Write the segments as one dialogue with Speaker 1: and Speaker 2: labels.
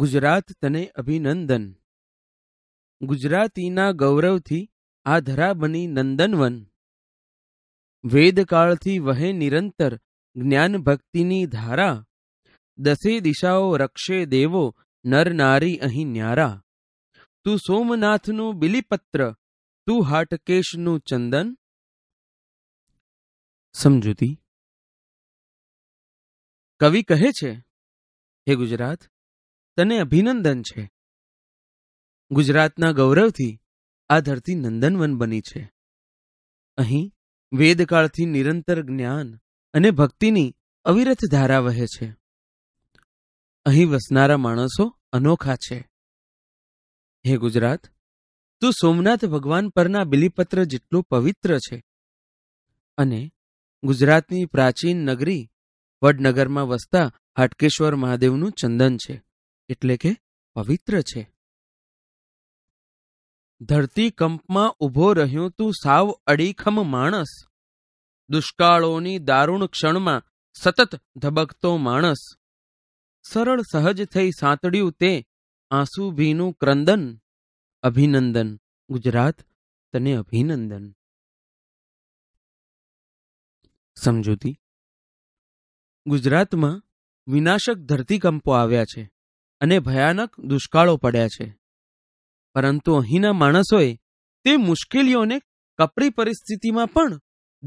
Speaker 1: ગુજરાત તને અભિનંદન ગુજરાતીના ગૌરવથી આ ધરા બની નંદનવન વેદકાળથી વહે નિરંતર જ્ઞાન ભક્તિની ધારા દસે દિશાઓ રક્ષે દેવો નર નારી અહીં ન્યારા તું સોમનાથનું બિલીપત્ર તું હાટકેશનું ચંદન સમજૂતી કવિ કહે છે હે ગુજરાત તને અભિનંદન છે ગુજરાતના ગૌરવથી આ ધરતી નંદનવન બની છે અહીં વેદકાળથી નિરંતર જ્ઞાન અને ભક્તિની અવિરત ધારા વહે છે અહીં વસનારા માણસો અનોખા છે હે ગુજરાત તું સોમનાથ ભગવાન પરના બિલીપત્ર જેટલું પવિત્ર છે અને ગુજરાતની પ્રાચીન નગરી વડનગરમાં વસતા હાટકેશ્વર મહાદેવનું ચંદન છે એટલે કે પવિત્ર છે ધરતીકંપમાં ઊભો રહ્યું તું સાવ અડીખમ માણસ દુષ્કાળોની દારૂણ ક્ષણમાં સતત ધબકતો માણસ સરળ સહજ થઈ સાંતળ્યું તે આંસુભીનું ક્રંદન અભિનંદન ગુજરાત તને અભિનંદન સમજૂતી ગુજરાતમાં વિનાશક ધરતીકંપો આવ્યા છે અને ભયાનક દુષ્કાળો પડ્યા છે પરંતુ અહીંના માણસોએ તે મુશ્કેલીઓને કપરી પરિસ્થિતિમાં પણ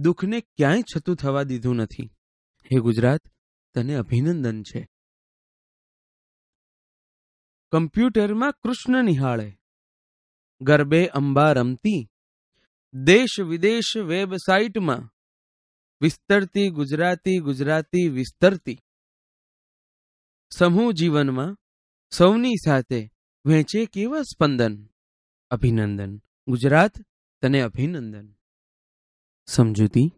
Speaker 1: દુઃખને ક્યાંય છતું થવા દીધું નથી હે ગુજરાત તને અભિનંદન છે કમ્પ્યુટરમાં કૃષ્ણ નિહાળે ગરબે અંબા રમતી દેશ વિદેશ વેબસાઇટમાં વિસ્તરતી ગુજરાતી ગુજરાતી વિસ્તરતી સમૂહ જીવનમાં સૌની સાથે વહેંચે કેવા સ્પંદન અભિનંદન ગુજરાત તને અભિનંદન સમજૂતી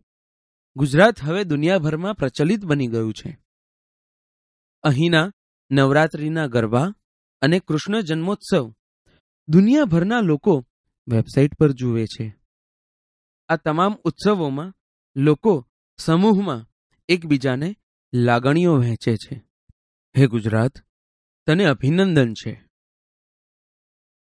Speaker 1: ગુજરાત હવે દુનિયાભરમાં પ્રચલિત બની ગયું છે અહીંના નવરાત્રિના ગરબા અને કૃષ્ણ જન્મોત્સવ દુનિયાભરના લોકો વેબસાઇટ પર જુએ છે આ તમામ ઉત્સવોમાં લોકો સમૂહમાં એકબીજાને લાગણીઓ વહેંચે છે હે ગુજરાત તને અભિનંદન છે